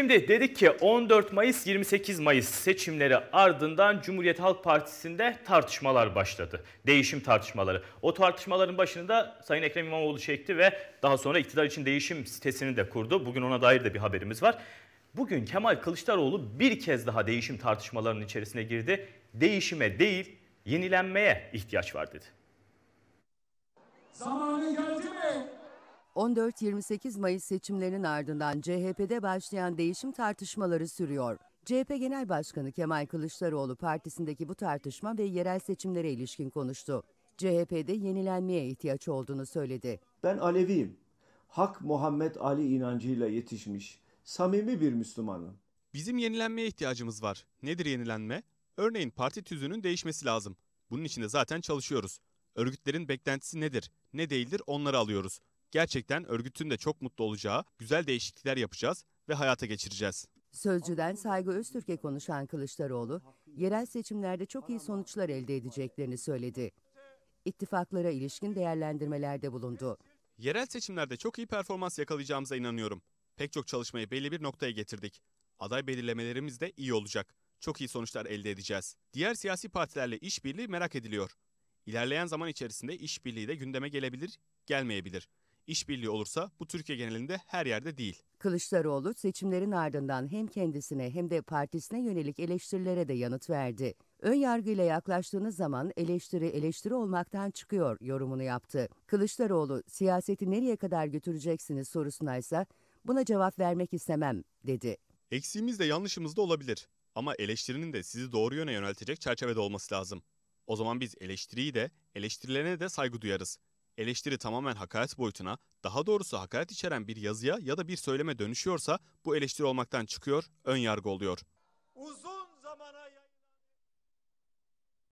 Şimdi dedik ki 14 Mayıs 28 Mayıs seçimleri ardından Cumhuriyet Halk Partisi'nde tartışmalar başladı. Değişim tartışmaları. O tartışmaların başında Sayın Ekrem İmamoğlu çekti ve daha sonra iktidar için değişim sitesini de kurdu. Bugün ona dair de bir haberimiz var. Bugün Kemal Kılıçdaroğlu bir kez daha değişim tartışmalarının içerisine girdi. Değişime değil, yenilenmeye ihtiyaç var dedi. Zamanı geldi mi? 14-28 Mayıs seçimlerinin ardından CHP'de başlayan değişim tartışmaları sürüyor. CHP Genel Başkanı Kemal Kılıçdaroğlu partisindeki bu tartışma ve yerel seçimlere ilişkin konuştu. CHP'de yenilenmeye ihtiyaç olduğunu söyledi. Ben Aleviyim. Hak Muhammed Ali inancıyla yetişmiş, samimi bir Müslümanım. Bizim yenilenmeye ihtiyacımız var. Nedir yenilenme? Örneğin parti tüzüğünün değişmesi lazım. Bunun için de zaten çalışıyoruz. Örgütlerin beklentisi nedir, ne değildir onları alıyoruz. Gerçekten örgütün de çok mutlu olacağı güzel değişiklikler yapacağız ve hayata geçireceğiz. Sözcüden Saygı Öztürk'e konuşan Kılıçdaroğlu, yerel seçimlerde çok iyi sonuçlar elde edeceklerini söyledi. İttifaklara ilişkin değerlendirmelerde bulundu. Yerel seçimlerde çok iyi performans yakalayacağımıza inanıyorum. Pek çok çalışmayı belli bir noktaya getirdik. Aday belirlemelerimiz de iyi olacak. Çok iyi sonuçlar elde edeceğiz. Diğer siyasi partilerle işbirliği merak ediliyor. İlerleyen zaman içerisinde işbirliği de gündeme gelebilir, gelmeyebilir. İşbirliği olursa bu Türkiye genelinde her yerde değil. Kılıçdaroğlu seçimlerin ardından hem kendisine hem de partisine yönelik eleştirilere de yanıt verdi. Ön yargıyla yaklaştığınız zaman eleştiri eleştiri olmaktan çıkıyor yorumunu yaptı. Kılıçdaroğlu siyaseti nereye kadar götüreceksiniz sorusuna ise buna cevap vermek istemem dedi. Eksiğimiz de yanlışımız da olabilir ama eleştirinin de sizi doğru yöne yöneltecek çerçevede olması lazım. O zaman biz eleştiriyi de eleştirilene de saygı duyarız eleştiri tamamen hakaret boyutuna, daha doğrusu hakaret içeren bir yazıya ya da bir söyleme dönüşüyorsa bu eleştiri olmaktan çıkıyor, ön yargı oluyor.